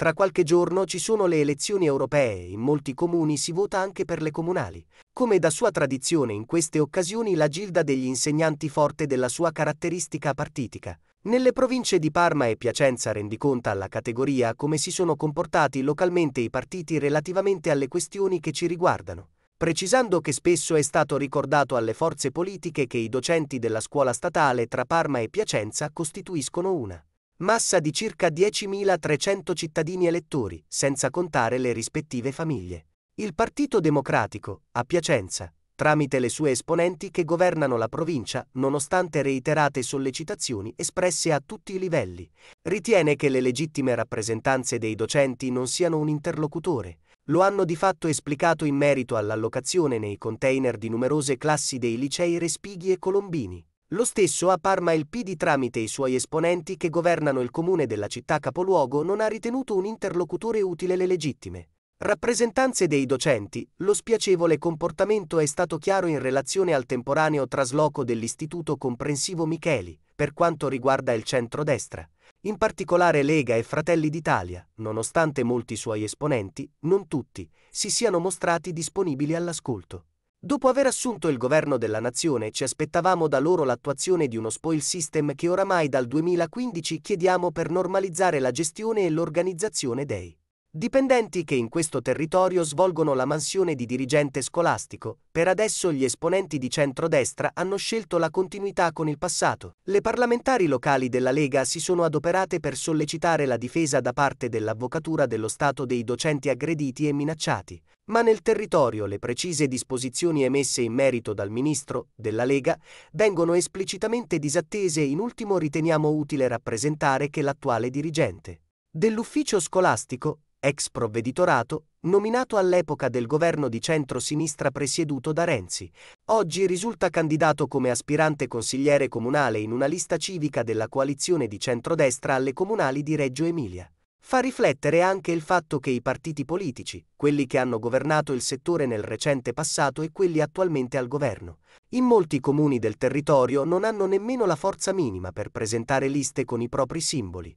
Tra qualche giorno ci sono le elezioni europee in molti comuni si vota anche per le comunali. Come da sua tradizione in queste occasioni la Gilda degli insegnanti forte della sua caratteristica partitica. Nelle province di Parma e Piacenza rendiconta alla categoria come si sono comportati localmente i partiti relativamente alle questioni che ci riguardano, precisando che spesso è stato ricordato alle forze politiche che i docenti della scuola statale tra Parma e Piacenza costituiscono una massa di circa 10.300 cittadini elettori, senza contare le rispettive famiglie. Il Partito Democratico, a Piacenza, tramite le sue esponenti che governano la provincia, nonostante reiterate sollecitazioni espresse a tutti i livelli, ritiene che le legittime rappresentanze dei docenti non siano un interlocutore. Lo hanno di fatto esplicato in merito all'allocazione nei container di numerose classi dei licei Respighi e Colombini. Lo stesso a Parma il PD tramite i suoi esponenti che governano il comune della città capoluogo non ha ritenuto un interlocutore utile le legittime. Rappresentanze dei docenti, lo spiacevole comportamento è stato chiaro in relazione al temporaneo trasloco dell'Istituto Comprensivo Micheli, per quanto riguarda il centrodestra. In particolare Lega e Fratelli d'Italia, nonostante molti suoi esponenti, non tutti, si siano mostrati disponibili all'ascolto. Dopo aver assunto il governo della nazione ci aspettavamo da loro l'attuazione di uno spoil system che oramai dal 2015 chiediamo per normalizzare la gestione e l'organizzazione dei Dipendenti che in questo territorio svolgono la mansione di dirigente scolastico, per adesso gli esponenti di centrodestra hanno scelto la continuità con il passato. Le parlamentari locali della Lega si sono adoperate per sollecitare la difesa da parte dell'avvocatura dello Stato dei docenti aggrediti e minacciati, ma nel territorio le precise disposizioni emesse in merito dal ministro della Lega vengono esplicitamente disattese e in ultimo riteniamo utile rappresentare che l'attuale dirigente dell'ufficio scolastico ex provveditorato, nominato all'epoca del governo di centro-sinistra presieduto da Renzi. Oggi risulta candidato come aspirante consigliere comunale in una lista civica della coalizione di centrodestra alle comunali di Reggio Emilia. Fa riflettere anche il fatto che i partiti politici, quelli che hanno governato il settore nel recente passato e quelli attualmente al governo, in molti comuni del territorio non hanno nemmeno la forza minima per presentare liste con i propri simboli.